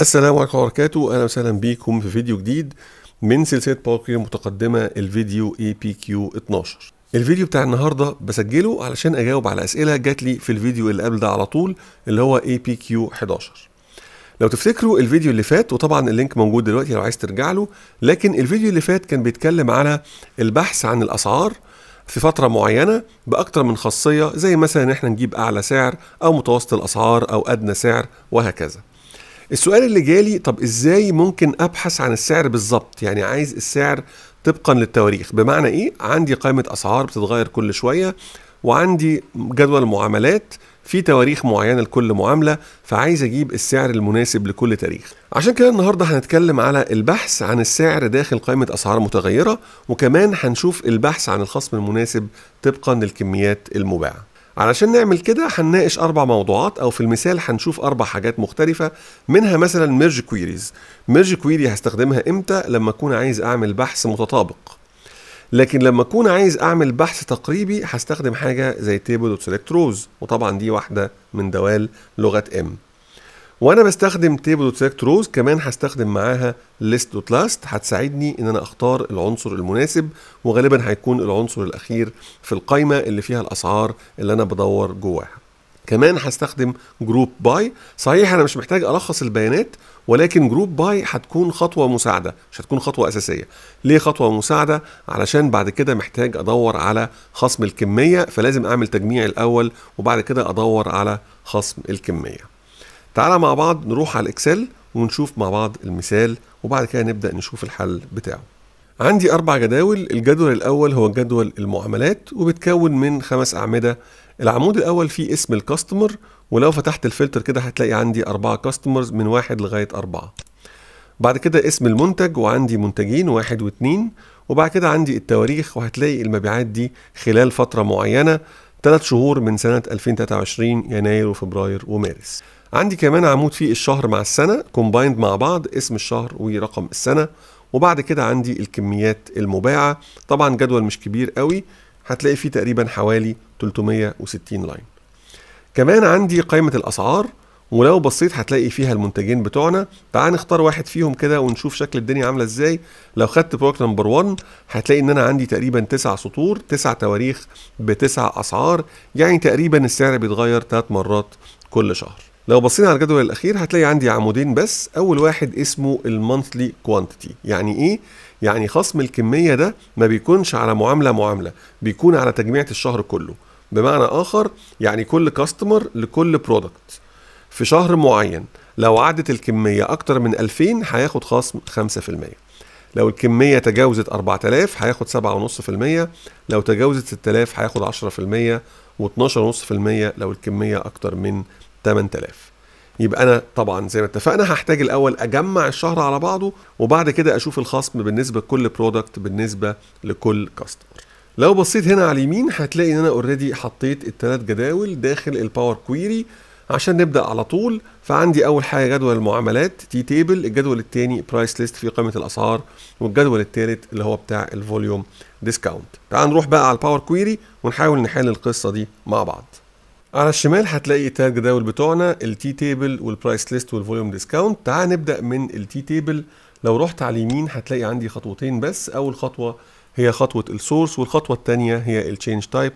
السلام عليكم ورحمه وبركاته اهلا وسهلا بيكم في فيديو جديد من سلسله باقي المتقدمه الفيديو اي بي كيو 12 الفيديو بتاع النهارده بسجله علشان اجاوب على اسئله جات لي في الفيديو اللي قبل ده على طول اللي هو اي بي كيو 11 لو تفتكروا الفيديو اللي فات وطبعا اللينك موجود دلوقتي لو عايز ترجع له لكن الفيديو اللي فات كان بيتكلم على البحث عن الاسعار في فترة معينة بأكتر من خاصية زي مثلا إن إحنا نجيب أعلى سعر أو متوسط الأسعار أو أدنى سعر وهكذا. السؤال اللي جالي طب ازاي ممكن ابحث عن السعر بالظبط يعني عايز السعر طبقا للتواريخ بمعنى ايه عندي قائمه اسعار بتتغير كل شويه وعندي جدول معاملات في تواريخ معينه لكل معامله فعايز اجيب السعر المناسب لكل تاريخ عشان كده النهارده هنتكلم على البحث عن السعر داخل قائمه اسعار متغيره وكمان هنشوف البحث عن الخصم المناسب طبقا للكميات المباعه علشان نعمل كده هنناقش أربع موضوعات أو في المثال هنشوف أربع حاجات مختلفة منها مثلا ميرج كويريز ميرج كويري هستخدمها إمتى لما أكون عايز أعمل بحث متطابق لكن لما أكون عايز أعمل بحث تقريبي هستخدم حاجة زي تيبل وسيلكت روز وطبعا دي واحدة من دوال لغة إم وانا بستخدم تيبل دوت سيلكت روز كمان هستخدم معاها ليست دوت لاست هتساعدني ان انا اختار العنصر المناسب وغالبا هيكون العنصر الاخير في القائمه اللي فيها الاسعار اللي انا بدور جواها كمان هستخدم جروب باي صحيح انا مش محتاج الخص البيانات ولكن جروب باي هتكون خطوه مساعده مش هتكون خطوه اساسيه ليه خطوه مساعده علشان بعد كده محتاج ادور على خصم الكميه فلازم اعمل تجميع الاول وبعد كده ادور على خصم الكميه تعالى مع بعض نروح على الاكسل ونشوف مع بعض المثال وبعد كده نبدا نشوف الحل بتاعه عندي اربع جداول الجدول الاول هو جدول المعاملات وبتكون من خمس اعمده العمود الاول فيه اسم الكاستمر ولو فتحت الفلتر كده هتلاقي عندي أربعة كاستمرز من واحد لغاية أربعة بعد كده اسم المنتج وعندي منتجين واحد واتنين وبعد كده عندي التواريخ وهتلاقي المبيعات دي خلال فترة معينة ثلاث شهور من سنة 2023 يناير وفبراير ومارس عندي كمان عمود فيه الشهر مع السنة كومبايند مع بعض اسم الشهر ورقم السنة وبعد كده عندي الكميات المباعة طبعا جدول مش كبير قوي هتلاقي فيه تقريبا حوالي 360 لاين كمان عندي قائمة الأسعار ولو بصيت هتلاقي فيها المنتجين بتوعنا تعال نختار واحد فيهم كده ونشوف شكل الدنيا عامله ازاي لو خدت برودكت نمبر 1 هتلاقي ان انا عندي تقريبا 9 سطور 9 تواريخ بتسع اسعار يعني تقريبا السعر بيتغير 3 مرات كل شهر لو بصينا على الجدول الاخير هتلاقي عندي عمودين بس اول واحد اسمه المونثلي كوانتيتي يعني ايه يعني خصم الكميه ده ما بيكونش على معامله معامله بيكون على تجميعة الشهر كله بمعنى اخر يعني كل كاستمر لكل برودكت في شهر معين لو عدت الكمية أكتر من 2000 هياخد خصم 5% لو الكمية تجاوزت 4000 هياخد 7.5% لو تجاوزت 6000 هياخد 10% و12.5% لو الكمية أكتر من 8000 يبقى أنا طبعا زي ما اتفقنا هحتاج الأول أجمع الشهر على بعضه وبعد كده أشوف الخصم بالنسبة لكل برودكت بالنسبة لكل كاستمر لو بصيت هنا على اليمين هتلاقي ان انا اوريدي حطيت الثلاث جداول داخل الباور كويري عشان نبدا على طول فعندي اول حاجه جدول المعاملات تي تيبل الجدول الثاني برايس ليست في قائمه الاسعار والجدول الثالث اللي هو بتاع الفوليوم ديسكاونت تعال نروح بقى على الباور كويري ونحاول نحل القصه دي مع بعض على الشمال هتلاقي التلات جداول بتوعنا التي تيبل والبرايس ليست والفوليوم ديسكاونت تعال نبدا من التي تيبل لو رحت على اليمين هتلاقي عندي خطوتين بس اول خطوه هي خطوه السورس والخطوه الثانيه هي التشينج تايب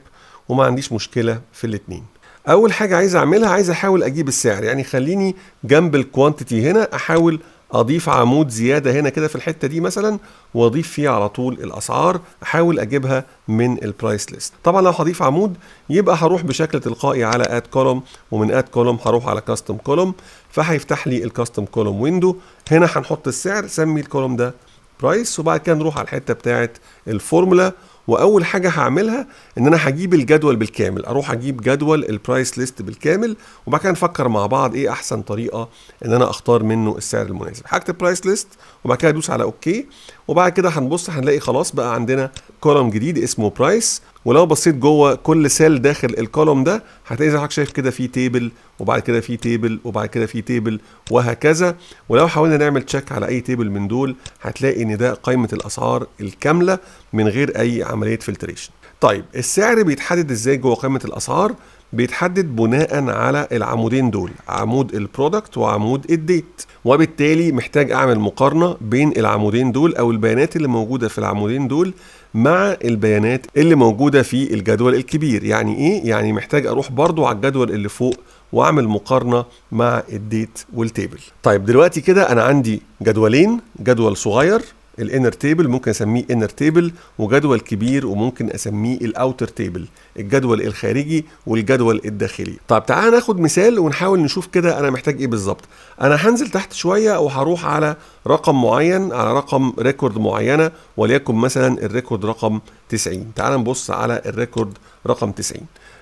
وما عنديش مشكله في الاثنين اول حاجه عايز اعملها عايز احاول اجيب السعر يعني خليني جنب الكوانتيتي هنا احاول اضيف عمود زياده هنا كده في الحته دي مثلا واضيف فيه على طول الاسعار احاول اجيبها من البرايس ليست طبعا لو هضيف عمود يبقى هروح بشكل تلقائي على اد كولوم ومن اد كولوم هروح على كاستم كولوم فهيفتح لي الكاستم كولوم ويندو هنا هنحط السعر سمي الكولوم ده برايس وبعد كده نروح على الحته بتاعه الفورمولا واول حاجه هعملها ان انا هجيب الجدول بالكامل اروح اجيب جدول البرايس ليست بالكامل وبعد كده نفكر مع بعض ايه احسن طريقه ان انا اختار منه السعر المناسب هكتب برايس ليست وبعد كده ادوس على اوكي وبعد كده هنبص هنلاقي خلاص بقى عندنا كولوم جديد اسمه برايس ولو بصيت جوه كل سيل داخل الكولوم ده هتلاقي زي ما حضرتك شايف كده في تيبل وبعد كده في تيبل وبعد كده في تيبل وهكذا ولو حاولنا نعمل تشيك على اي تيبل من دول هتلاقي ان ده قائمه الاسعار الكامله من غير اي عمليه فلتريشن طيب السعر بيتحدد ازاي جوه قائمه الاسعار بيتحدد بناء على العمودين دول عمود البرودكت وعمود الديت وبالتالي محتاج اعمل مقارنه بين العمودين دول او البيانات اللي موجوده في العمودين دول مع البيانات اللي موجوده في الجدول الكبير يعني ايه يعني محتاج اروح برضو على الجدول اللي فوق واعمل مقارنه مع الديت والتيبل طيب دلوقتي كده انا عندي جدولين جدول صغير الانر تيبل ممكن اسميه انر تيبل وجدول كبير وممكن اسميه الاوتر تيبل الجدول الخارجي والجدول الداخلي طب تعال ناخد مثال ونحاول نشوف كده انا محتاج ايه بالظبط انا هنزل تحت شويه وهروح على رقم معين على رقم ريكورد معينه وليكن مثلا الريكورد رقم 90 تعال نبص على الريكورد رقم 90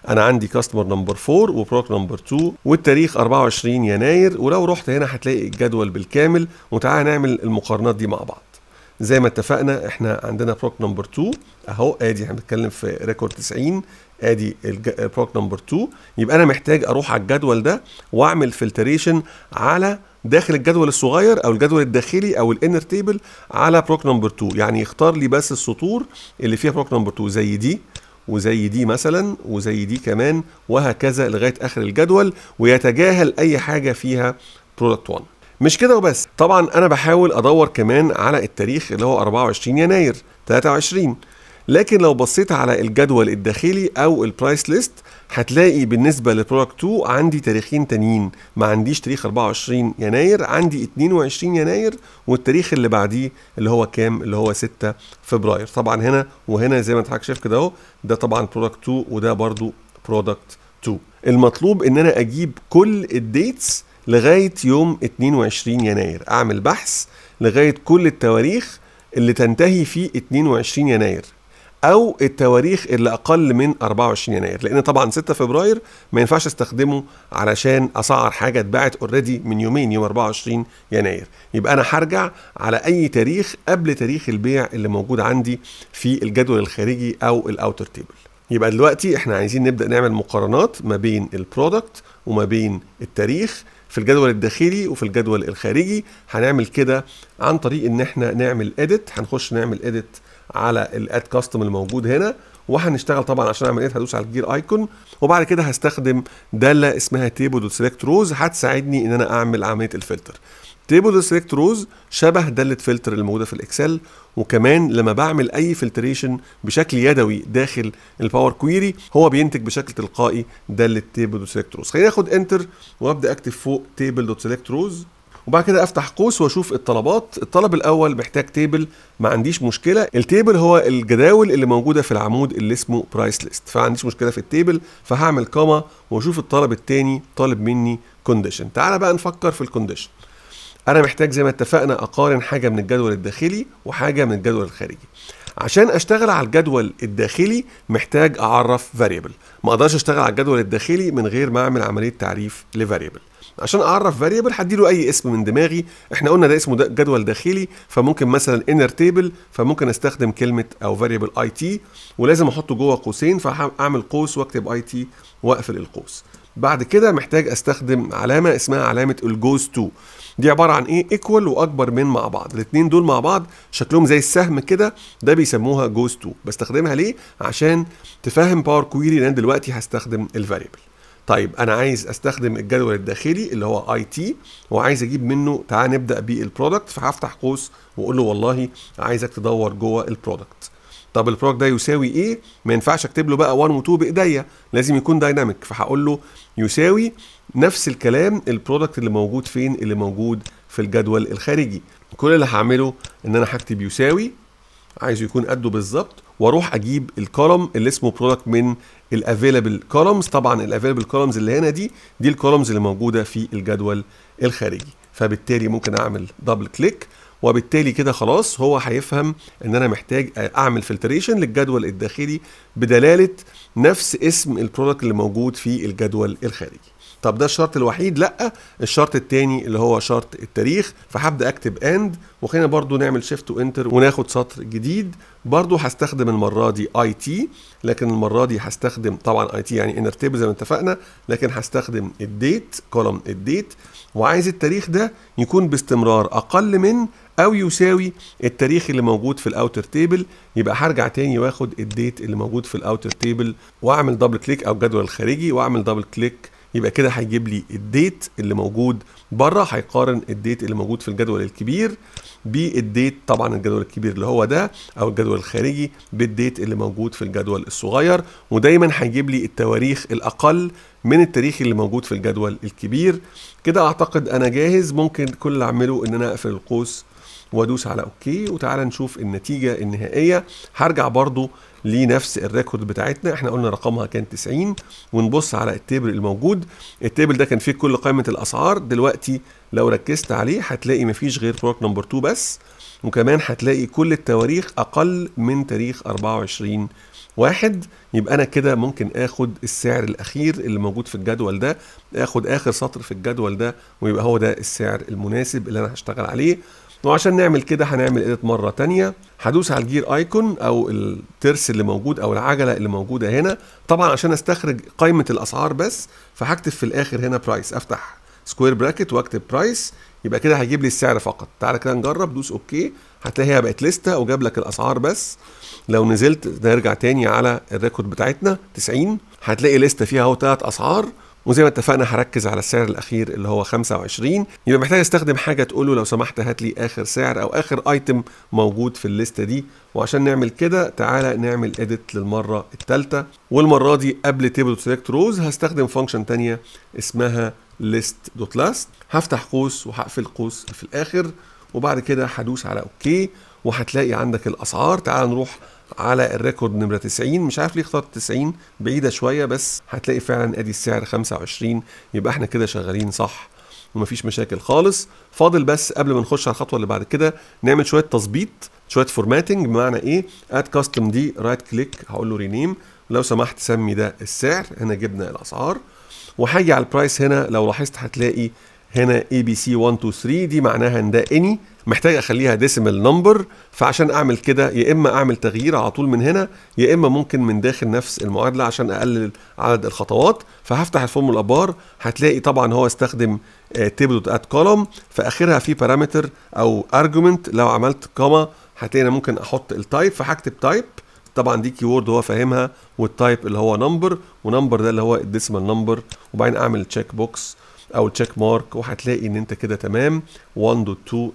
انا عندي كاستمر نمبر 4 وبروك نمبر 2 والتاريخ 24 يناير ولو رحت هنا هتلاقي الجدول بالكامل وتعالى نعمل المقارنات دي مع بعض زي ما اتفقنا احنا عندنا بروك نمبر 2 اهو ادي احنا بنتكلم في ريكورد 90 ادي البروك نمبر 2 يبقى انا محتاج اروح على الجدول ده واعمل فلتريشن على داخل الجدول الصغير او الجدول الداخلي او الانر تيبل على بروك نمبر 2 يعني يختار لي بس السطور اللي فيها بروك نمبر 2 زي دي وزي دي مثلا وزي دي كمان وهكذا لغايه اخر الجدول ويتجاهل اي حاجه فيها برودكت 1 مش كده وبس طبعا انا بحاول ادور كمان على التاريخ اللي هو 24 يناير 23 لكن لو بصيت على الجدول الداخلي او البرايس ليست هتلاقي بالنسبة لبرودكت 2 عندي تاريخين تانيين ما عنديش تاريخ 24 يناير عندي 22 يناير والتاريخ اللي بعديه اللي هو كام اللي هو 6 فبراير طبعا هنا وهنا زي ما حضرتك شايف كده اهو ده طبعا برودكت 2 وده برضو برودكت 2 المطلوب ان انا اجيب كل الديتس لغايه يوم 22 يناير اعمل بحث لغايه كل التواريخ اللي تنتهي في 22 يناير او التواريخ اللي اقل من 24 يناير لان طبعا 6 فبراير ما ينفعش استخدمه علشان اسعر حاجه اتباعت اوريدي من يومين يوم 24 يناير يبقى انا هرجع على اي تاريخ قبل تاريخ البيع اللي موجود عندي في الجدول الخارجي او الاوتر تيبل يبقى دلوقتي احنا عايزين نبدا نعمل مقارنات ما بين البرودكت وما بين التاريخ في الجدول الداخلي وفي الجدول الخارجي هنعمل كده عن طريق ان احنا نعمل اديت هنخش نعمل اديت على الاد كاستم الموجود هنا وهنشتغل طبعا عشان اعمل ايه هدوس على الجير ايكون وبعد كده هستخدم داله اسمها تيبل سيلكت روز هتساعدني ان انا اعمل عمليه الفلتر تيبل سيلكت روز شبه داله فلتر الموجوده في الاكسل وكمان لما بعمل اي فلتريشن بشكل يدوي داخل الباور كويري هو بينتج بشكل تلقائي داله تيبل سيلكت روز خلينا ناخد انتر وابدا اكتب فوق تيبل دوت سيلكت روز وبعد كده افتح قوس واشوف الطلبات الطلب الاول محتاج تيبل ما عنديش مشكله التيبل هو الجداول اللي موجوده في العمود اللي اسمه برايس ليست فما عنديش مشكله في التيبل فهعمل كاما واشوف الطلب الثاني طالب مني كونديشن تعال بقى نفكر في الكونديشن انا محتاج زي ما اتفقنا اقارن حاجه من الجدول الداخلي وحاجه من الجدول الخارجي عشان اشتغل على الجدول الداخلي محتاج اعرف فاريبل ما اقدرش اشتغل على الجدول الداخلي من غير ما اعمل عمليه تعريف لفاريبل عشان اعرف فاريبل هديله اي اسم من دماغي احنا قلنا ده اسمه جدول داخلي فممكن مثلا انر تيبل فممكن استخدم كلمه او فاريبل اي تي ولازم احطه جوه قوسين فاعمل قوس واكتب اي تي واقفل القوس بعد كده محتاج استخدم علامه اسمها علامه الجوز 2 دي عباره عن ايه ايكوال واكبر من مع بعض الاثنين دول مع بعض شكلهم زي السهم كده ده بيسموها جوز 2 بستخدمها ليه عشان تفهم باور كويري لان دلوقتي هستخدم الفاريبل طيب انا عايز استخدم الجدول الداخلي اللي هو اي تي وعايز اجيب منه تعال نبدا بالبرودكت فهفتح قوس واقول له والله عايزك تدور جوه البرودكت طب البرودكت ده يساوي ايه ما ينفعش اكتب له بقى 1 و2 بايديا لازم يكون دايناميك فهقول له يساوي نفس الكلام البرودكت اللي موجود فين اللي موجود في الجدول الخارجي كل اللي هعمله ان انا هكتب يساوي عايزه يكون قده بالظبط واروح اجيب الكولوم اللي اسمه برودكت من الافيلابل كولومز طبعا الافيلابل كولومز اللي هنا دي دي الكولومز اللي موجوده في الجدول الخارجي فبالتالي ممكن اعمل دبل كليك وبالتالي كده خلاص هو هيفهم ان انا محتاج اعمل فلتريشن للجدول الداخلي بدلاله نفس اسم البرودكت اللي موجود في الجدول الخارجي طب ده الشرط الوحيد لا الشرط الثاني اللي هو شرط التاريخ فهبدا اكتب اند وخلينا برضو نعمل شيفت وانتر وناخد سطر جديد برضو هستخدم المره دي اي تي لكن المره دي هستخدم طبعا اي تي يعني انر تيبل زي ما اتفقنا لكن هستخدم الديت كولم الديت وعايز التاريخ ده يكون باستمرار اقل من او يساوي التاريخ اللي موجود في الاوتر تيبل يبقى هرجع تاني واخد الديت اللي موجود في الاوتر تيبل واعمل دبل كليك او الجدول الخارجي واعمل دبل كليك يبقى كده هيجيب لي الديت اللي موجود بره هيقارن الديت اللي موجود في الجدول الكبير بالديت طبعا الجدول الكبير اللي هو ده او الجدول الخارجي بالديت اللي موجود في الجدول الصغير ودايما هيجيب لي التواريخ الاقل من التاريخ اللي موجود في الجدول الكبير كده اعتقد انا جاهز ممكن كل اللي اعمله ان انا اقفل القوس وادوس على اوكي وتعالى نشوف النتيجه النهائيه هرجع برضو لنفس الريكورد بتاعتنا احنا قلنا رقمها كان 90 ونبص على التيبل الموجود التيبل ده كان فيه كل قائمه الاسعار دلوقتي لو ركزت عليه هتلاقي مفيش غير برودكت نمبر 2 بس وكمان هتلاقي كل التواريخ اقل من تاريخ 24 واحد يبقى انا كده ممكن اخد السعر الاخير اللي موجود في الجدول ده اخد اخر سطر في الجدول ده ويبقى هو ده السعر المناسب اللي انا هشتغل عليه وعشان نعمل كده هنعمل ايديت مره تانية هدوس على الجير ايكون او الترس اللي موجود او العجله اللي موجوده هنا طبعا عشان استخرج قائمه الاسعار بس فهكتب في الاخر هنا برايس افتح سكوير براكت واكتب برايس يبقى كده هيجيب لي السعر فقط تعالى كده نجرب دوس اوكي هتلاقيها بقت لسته وجاب لك الاسعار بس لو نزلت نرجع تاني على الريكورد بتاعتنا 90 هتلاقي لسته فيها اهو ثلاث اسعار وزي ما اتفقنا هركز على السعر الاخير اللي هو 25 يبقى محتاج استخدم حاجه تقول له لو سمحت هات لي اخر سعر او اخر ايتم موجود في الليسته دي وعشان نعمل كده تعالى نعمل اديت للمره الثالثه والمره دي قبل تيبل سيلكت روز هستخدم فانكشن ثانيه اسمها ليست دوت لاست هفتح قوس وهقفل قوس في الاخر وبعد كده هدوس على اوكي وهتلاقي عندك الاسعار تعال نروح على الريكورد نمره 90 مش عارف ليه اخترت 90 بعيده شويه بس هتلاقي فعلا ادي السعر 25 يبقى احنا كده شغالين صح ومفيش مشاكل خالص فاضل بس قبل ما نخش على الخطوه اللي بعد كده نعمل شويه تظبيط شويه فورماتنج بمعنى ايه اد كاستم دي رايت كليك هقول له رينيم لو سمحت سمي ده السعر هنا جبنا الاسعار وهاجي على البرايس هنا لو لاحظت هتلاقي هنا اي بي سي 1 2 3 دي معناها ان ده اني محتاج اخليها ديسيمال نمبر فعشان اعمل كده يا اما اعمل تغيير على طول من هنا يا اما ممكن من داخل نفس المعادله عشان اقلل عدد الخطوات فهفتح الفورمولا بار هتلاقي طبعا هو استخدم تيبل دوت اد كولوم في اخرها في بارامتر او ارجيومنت لو عملت كوما هتلاقي انا ممكن احط التايب فهكتب تايب طبعا دي كيورد هو فاهمها والتايب اللي هو نمبر ونمبر ده اللي هو الديسيمال نمبر وبعدين اعمل تشيك بوكس او تشيك مارك وهتلاقي ان انت كده تمام 1.2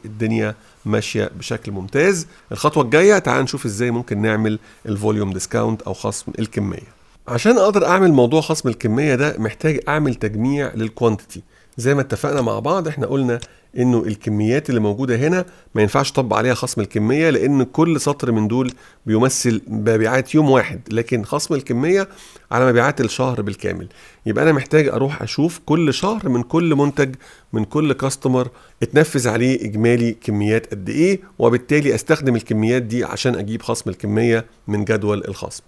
الدنيا ماشيه بشكل ممتاز الخطوه الجايه تعال نشوف ازاي ممكن نعمل الفوليوم ديسكاونت او خصم الكميه عشان اقدر اعمل موضوع خصم الكميه ده محتاج اعمل تجميع للكوانتيتي زي ما اتفقنا مع بعض احنا قلنا انه الكميات اللي موجوده هنا ما ينفعش تطبق عليها خصم الكميه لان كل سطر من دول بيمثل مبيعات يوم واحد لكن خصم الكميه على مبيعات الشهر بالكامل يبقى انا محتاج اروح اشوف كل شهر من كل منتج من كل كاستمر اتنفذ عليه اجمالي كميات قد ايه وبالتالي استخدم الكميات دي عشان اجيب خصم الكميه من جدول الخصم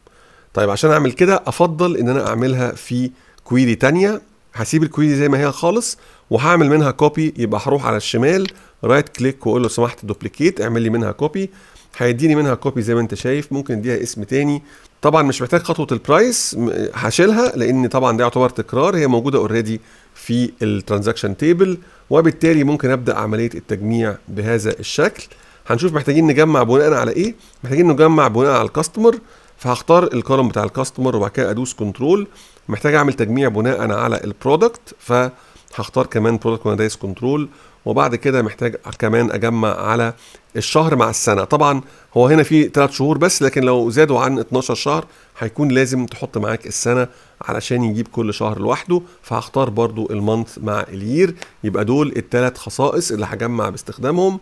طيب عشان اعمل كده افضل ان انا اعملها في كويري تانية هسيب الكويري زي ما هي خالص وهعمل منها كوبي يبقى هروح على الشمال رايت كليك واقول له لو سمحت دوبليكيت اعمل لي منها كوبي هيديني منها كوبي زي ما انت شايف ممكن اديها اسم تاني طبعا مش محتاج خطوه البرايس هشيلها لان طبعا ده يعتبر تكرار هي موجوده اوريدي في الترانزاكشن تيبل وبالتالي ممكن ابدا عمليه التجميع بهذا الشكل هنشوف محتاجين نجمع بناء على ايه محتاجين نجمع بناء على الكاستمر فهختار الكولوم بتاع الكاستمر وبعد كده ادوس كنترول محتاج اعمل تجميع بناء على البرودكت فهختار كمان برودكت وانا دايس كنترول وبعد كده محتاج كمان اجمع على الشهر مع السنه طبعا هو هنا في 3 شهور بس لكن لو زادوا عن 12 شهر هيكون لازم تحط معاك السنه علشان يجيب كل شهر لوحده فهختار برضو المانث مع الير يبقى دول الثلاث خصائص اللي هجمع باستخدامهم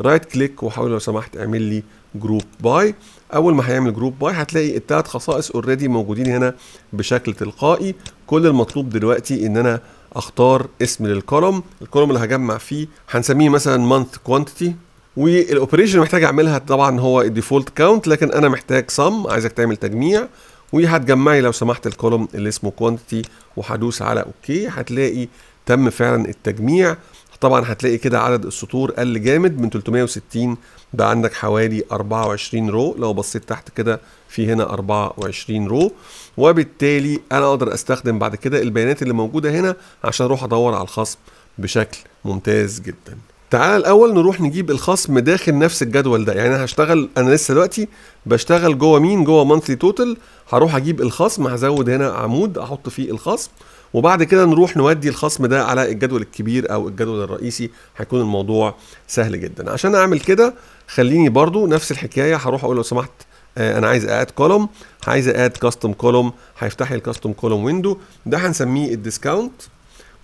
رايت كليك وحاول لو سمحت اعمل لي جروب باي اول ما هيعمل جروب باي هتلاقي التلات خصائص اوريدي موجودين هنا بشكل تلقائي كل المطلوب دلوقتي ان انا اختار اسم للكولوم الكولوم اللي هجمع فيه هنسميه مثلا مانث كوانتيتي والاوبريشن اللي محتاج اعملها طبعا هو الديفولت كاونت لكن انا محتاج سم عايزك تعمل تجميع وهتجمعي لو سمحت الكولوم اللي اسمه كوانتيتي وهدوس على اوكي هتلاقي تم فعلا التجميع طبعا هتلاقي كده عدد السطور قل جامد من 360 بقى عندك حوالي 24 رو لو بصيت تحت كده في هنا 24 رو وبالتالي انا اقدر استخدم بعد كده البيانات اللي موجوده هنا عشان اروح ادور على الخصم بشكل ممتاز جدا تعال الاول نروح نجيب الخصم داخل نفس الجدول ده يعني انا هشتغل انا لسه دلوقتي بشتغل جوه مين جوه مانثلي توتال هروح اجيب الخصم هزود هنا عمود احط فيه الخصم وبعد كده نروح نودي الخصم ده على الجدول الكبير او الجدول الرئيسي هيكون الموضوع سهل جدا عشان اعمل كده خليني برضو نفس الحكايه هروح اقول لو سمحت آه، انا عايز اد كولوم عايز اد كاستم كولوم هيفتح لي الكاستم كولوم ويندو ده هنسميه الديسكاونت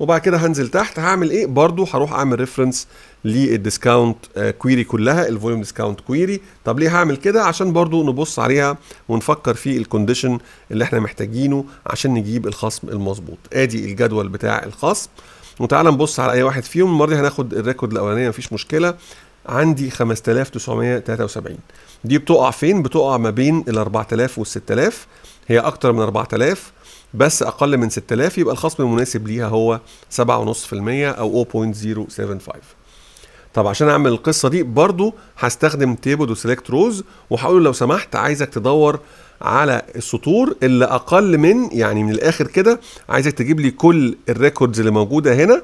وبعد كده هنزل تحت هعمل ايه برضو هروح اعمل ريفرنس للديسكاونت كويري كلها الفوليوم ديسكاونت كويري طب ليه هعمل كده عشان برضو نبص عليها ونفكر في الكونديشن اللي احنا محتاجينه عشان نجيب الخصم المظبوط ادي الجدول بتاع الخصم وتعالى نبص على اي واحد فيهم المره دي هناخد الريكورد الاولانيه مفيش مشكله عندي 5973 دي بتقع فين بتقع ما بين ال 4000 وال 6000 هي اكتر من 4000 بس اقل من 6000 يبقى الخصم المناسب ليها هو 7.5% او 0.075 طب عشان اعمل القصه دي برضو هستخدم تيبل وسيلكت روز وهقول لو سمحت عايزك تدور على السطور اللي اقل من يعني من الاخر كده عايزك تجيب لي كل الريكوردز اللي موجوده هنا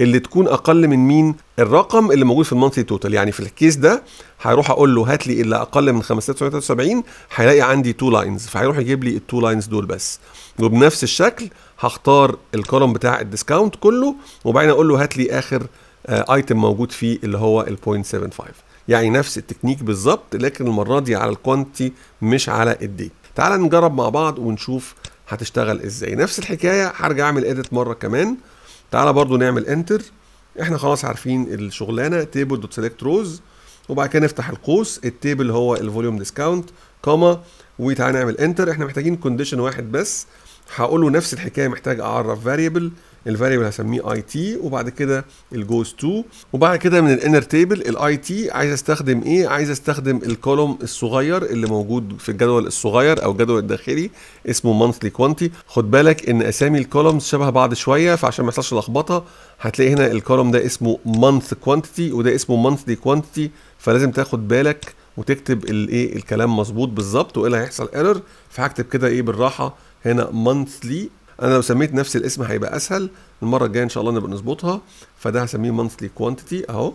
اللي تكون اقل من مين الرقم اللي موجود في المونثلي توتال يعني في الكيس ده هيروح اقول له هات لي اللي اقل من 573 هيلاقي عندي تو لاينز فهيروح يجيب لي التو لاينز دول بس وبنفس الشكل هختار الكولوم بتاع الديسكاونت كله وبعدين اقول له هات لي اخر ايتم آه، موجود فيه اللي هو ال 0.75 يعني نفس التكنيك بالظبط لكن المره دي على الكوانتي مش على الدي تعال نجرب مع بعض ونشوف هتشتغل ازاي نفس الحكايه هرجع اعمل اديت مره كمان تعالى برضو نعمل انتر احنا خلاص عارفين الشغلانه تيبل دوت سيلكت روز وبعد كده نفتح القوس التيبل هو الفوليوم ديسكاونت كوما وتعالى نعمل انتر احنا محتاجين كونديشن واحد بس هقول له نفس الحكايه محتاج اعرف فاريبل الفاريبل هسميه اي تي وبعد كده الجوز تو وبعد كده من الانر تيبل الاي تي عايز استخدم ايه عايز استخدم الكولوم الصغير اللي موجود في الجدول الصغير او الجدول الداخلي اسمه مانثلي كوانتي خد بالك ان اسامي الكولومز شبه بعض شويه فعشان ما يحصلش لخبطه هتلاقي هنا الكولوم ده اسمه مانث كوانتيتي وده اسمه مانثلي كوانتيتي فلازم تاخد بالك وتكتب الايه الكلام مظبوط بالظبط والا هيحصل ايرور فهكتب كده ايه بالراحه هنا مانثلي انا لو سميت نفس الاسم هيبقى اسهل المره الجايه ان شاء الله نبقى نظبطها فده هسميه مانثلي كوانتيتي اهو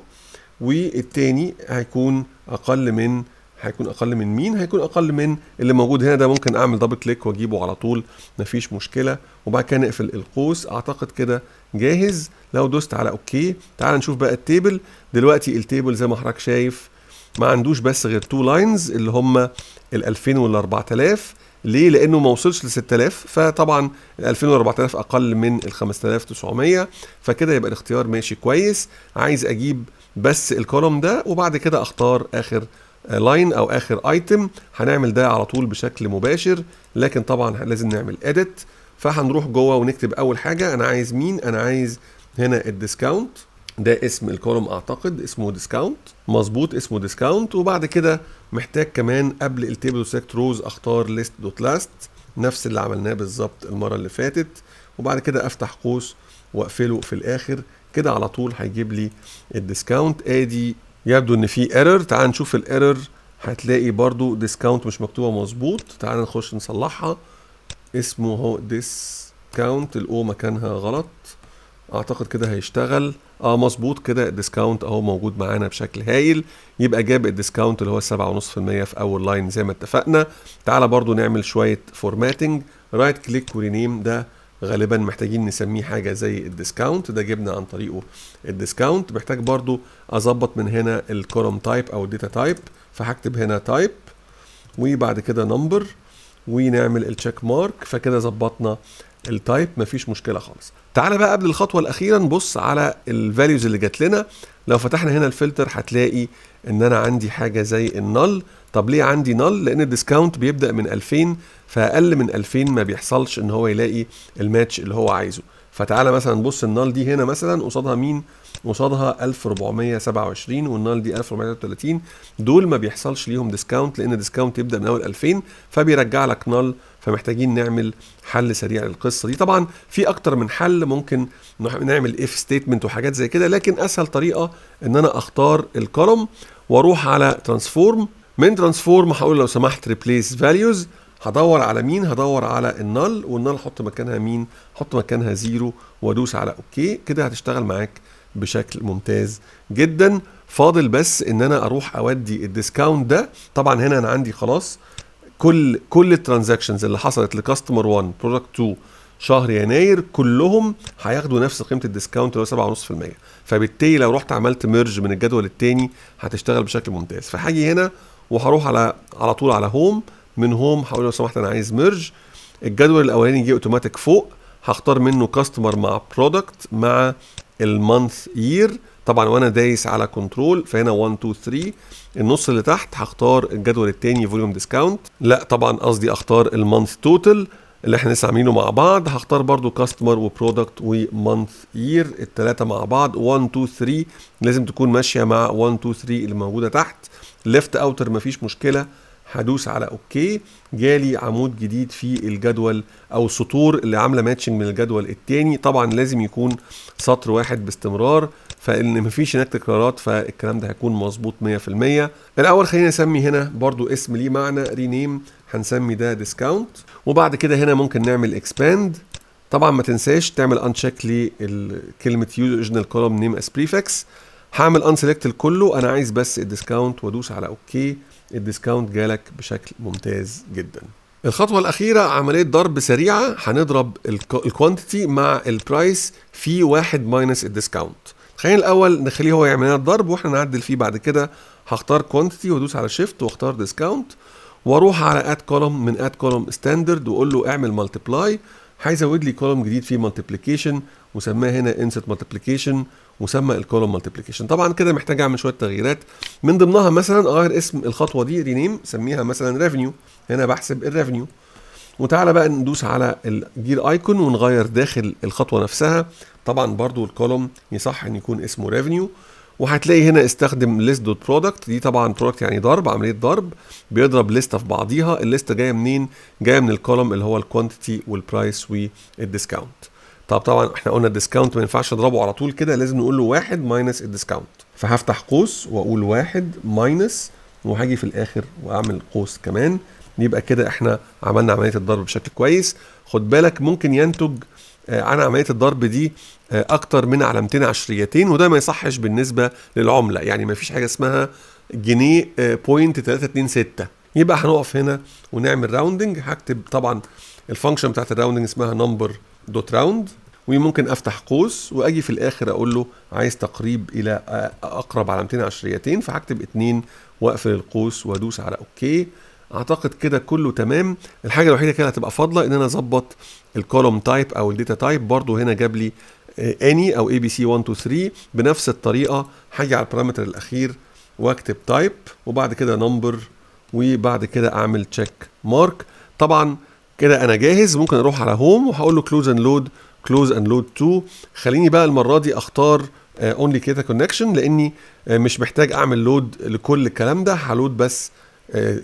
والتاني هيكون اقل من هيكون اقل من مين هيكون اقل من اللي موجود هنا ده ممكن اعمل دبل كليك واجيبه على طول مفيش مشكله وبعد كده نقفل القوس اعتقد كده جاهز لو دوست على اوكي تعال نشوف بقى التيبل دلوقتي التيبل زي ما حضرتك شايف ما عندوش بس غير تو لاينز اللي هم ال 2000 وال 4000 ليه؟ لانه ما وصلش ل 6000 فطبعا ال 2000 و 4000 اقل من ال 5900 فكده يبقى الاختيار ماشي كويس عايز اجيب بس الكولوم ده وبعد كده اختار اخر لاين او اخر ايتم هنعمل ده على طول بشكل مباشر لكن طبعا لازم نعمل اديت فهنروح جوه ونكتب اول حاجه انا عايز مين انا عايز هنا الديسكاونت ده اسم الكولوم اعتقد اسمه ديسكاونت مظبوط اسمه ديسكاونت وبعد كده محتاج كمان قبل التيبل سيلكت روز اختار ليست دوت لاست نفس اللي عملناه بالظبط المره اللي فاتت وبعد كده افتح قوس واقفله في الاخر كده على طول هيجيب لي الديسكاونت ادي يبدو ان في ايرور تعال نشوف الايرور هتلاقي برضو ديسكاونت مش مكتوبه مظبوط تعال نخش نصلحها اسمه هو ديسكاونت الاو مكانها غلط اعتقد كده هيشتغل اه مظبوط كده الديسكاونت اهو موجود معانا بشكل هايل يبقى جاب الديسكاونت اللي هو 7.5% في اول لاين زي ما اتفقنا تعالى برضو نعمل شويه فورماتنج رايت كليك ورينيم ده غالبا محتاجين نسميه حاجه زي الديسكاونت ده جبنا عن طريقه الديسكاونت محتاج برضو اظبط من هنا الكولوم تايب او الداتا تايب فهكتب هنا تايب وبعد كده نمبر ونعمل التشيك مارك فكده ظبطنا التايب مفيش مشكله خالص تعالى بقى قبل الخطوه الاخيره نبص على الفاليوز اللي جات لنا لو فتحنا هنا الفلتر هتلاقي ان انا عندي حاجه زي النل طب ليه عندي نل لان الديسكاونت بيبدا من 2000 فاقل من 2000 ما بيحصلش ان هو يلاقي الماتش اللي هو عايزه فتعالى مثلا نبص النل دي هنا مثلا قصادها مين قصادها 1427 والنال دي 1433 دول ما بيحصلش ليهم ديسكاونت لان ديسكاونت يبدا من اول 2000 فبيرجع لك نال فمحتاجين نعمل حل سريع للقصه دي طبعا في اكتر من حل ممكن نعمل اف ستيتمنت وحاجات زي كده لكن اسهل طريقه ان انا اختار الكولوم واروح على ترانسفورم من ترانسفورم هقول لو سمحت ريبليس فاليوز هدور على مين هدور على النل والنل احط مكانها مين احط مكانها زيرو وادوس على اوكي كده هتشتغل معاك بشكل ممتاز جدا فاضل بس ان انا اروح اودي الديسكاونت ده طبعا هنا انا عندي خلاص كل كل الترانزاكشنز اللي حصلت لكاستمر 1 برودكت 2 شهر يناير كلهم هياخدوا نفس قيمه الديسكاونت اللي هو 7.5% فبالتالي لو رحت عملت ميرج من الجدول الثاني هتشتغل بشكل ممتاز فهاجي هنا وهروح على على طول على هوم من هوم هقول لو سمحت انا عايز ميرج الجدول الاولاني جه اوتوماتيك فوق هختار منه كاستمر مع برودكت مع المانث يير طبعا وانا دايس على كنترول فهنا 1 2 3 النص اللي تحت هختار الجدول الثاني فوليوم ديسكاونت لا طبعا قصدي اختار المانث توتال اللي احنا لسه عاملينه مع بعض هختار برضو كاستمر وبرودكت ومانث يير الثلاثه مع بعض 1 2 3 لازم تكون ماشيه مع 1 2 3 اللي موجوده تحت ليفت اوتر مفيش مشكله هدوس على اوكي جالي عمود جديد في الجدول او سطور اللي عامله ماتشنج من الجدول الثاني طبعا لازم يكون سطر واحد باستمرار فان مفيش هناك تكرارات فالكلام ده هيكون مظبوط 100% الاول خلينا نسمي هنا برضو اسم ليه معنى رينيم هنسمي ده ديسكاونت وبعد كده هنا ممكن نعمل اكسباند طبعا ما تنساش تعمل انشيك لكلمه يوز اوريجينال كولوم نيم اس بريفكس هعمل انسلكت لكله انا عايز بس الديسكاونت وادوس على اوكي الديسكاونت جالك بشكل ممتاز جدا الخطوة الأخيرة عملية ضرب سريعة هنضرب الكوانتيتي مع البرايس في واحد ماينس الديسكاونت خلينا الأول نخليه هو يعمل لنا الضرب واحنا نعدل فيه بعد كده هختار كوانتيتي وادوس على شيفت واختار ديسكاونت واروح على اد كولوم من اد كولوم ستاندرد واقول له اعمل ملتبلاي هيزود لي كولوم جديد فيه ملتبليكيشن وسماه هنا انسيت ملتبليكيشن مسمى الكولوم مالتيبليكيشن طبعا كده محتاج اعمل شويه تغييرات من ضمنها مثلا اغير اسم الخطوه دي رينيم سميها مثلا ريفينيو هنا بحسب الريفينيو وتعالى بقى ندوس على الجير ايكون ونغير داخل الخطوه نفسها طبعا برضو الكولوم يصح ان يكون اسمه ريفينيو وهتلاقي هنا استخدم ليست دوت برودكت دي طبعا برودكت يعني ضرب عمليه ضرب بيضرب ليسته في بعضيها الليسته جايه منين جايه من الكولوم اللي هو الكوانتيتي والبرايس والديسكاونت طب طبعا احنا قلنا الديسكاونت ما ينفعش اضربه على طول كده لازم نقول له واحد ماينس الديسكاونت فهفتح قوس واقول واحد ماينس وهاجي في الاخر واعمل قوس كمان يبقى كده احنا عملنا عمليه الضرب بشكل كويس خد بالك ممكن ينتج عن آه، عمليه الضرب دي آه، اكتر من علامتين عشريتين وده ما يصحش بالنسبه للعمله يعني ما فيش حاجه اسمها جنيه بوينت آه، 326 يبقى هنقف هنا ونعمل راوندنج هكتب طبعا الفانكشن بتاعت الراوندنج اسمها نمبر دوت راوند وممكن افتح قوس واجي في الاخر اقول له عايز تقريب الى اقرب علامتين عشريتين فهكتب اتنين واقفل القوس وادوس على اوكي اعتقد كده كله تمام الحاجه الوحيده كده هتبقى فاضله ان انا اظبط الكولوم تايب او الداتا تايب برده هنا جاب لي اني او اي بي سي 1 2 3 بنفس الطريقه هاجي على البارامتر الاخير واكتب تايب وبعد كده نمبر وبعد كده اعمل تشيك مارك طبعا كده انا جاهز ممكن اروح على هوم وهقول له كلوز اند لود كلوز اند لود 2 خليني بقى المره دي اختار اونلي كيتا كونكشن لاني آه، مش محتاج اعمل لود لكل الكلام ده هلود بس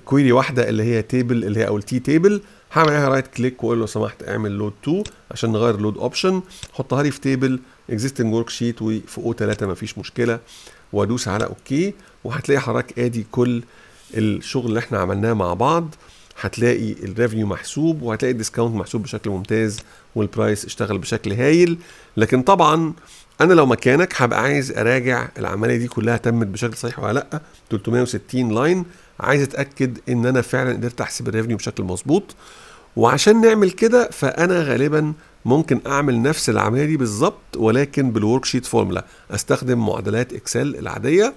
كويري آه، واحده اللي هي تيبل اللي هي او التي تيبل هعمل عليها رايت كليك واقول له سمحت اعمل لود 2 عشان نغير لود اوبشن حطها لي في تيبل اكزيستنج ورك شيت وفوق او 3 مفيش مشكله وادوس على اوكي وهتلاقي حضرتك ادي كل الشغل اللي احنا عملناه مع بعض هتلاقي الريفنيو محسوب وهتلاقي الديسكاونت محسوب بشكل ممتاز والبرايس اشتغل بشكل هايل لكن طبعا انا لو مكانك هبقى عايز اراجع العمليه دي كلها تمت بشكل صحيح ولا لا 360 لاين عايز اتاكد ان انا فعلا قدرت احسب الريفنيو بشكل مظبوط وعشان نعمل كده فانا غالبا ممكن اعمل نفس العمليه دي بالظبط ولكن بالورك شيت فورمولا استخدم معادلات اكسل العاديه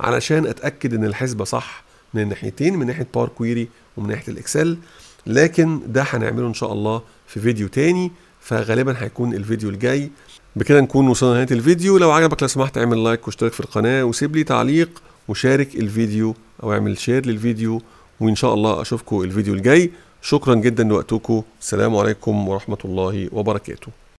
علشان اتاكد ان الحسبه صح من الناحيتين من ناحيه باور كويري ومن ناحيه الاكسل لكن ده هنعمله ان شاء الله في فيديو تاني فغالبا هيكون الفيديو الجاي بكده نكون وصلنا لنهايه الفيديو لو عجبك لو سمحت اعمل لايك واشترك في القناه وسيب لي تعليق وشارك الفيديو او اعمل شير للفيديو وان شاء الله اشوفكم الفيديو الجاي شكرا جدا لوقتكم السلام عليكم ورحمه الله وبركاته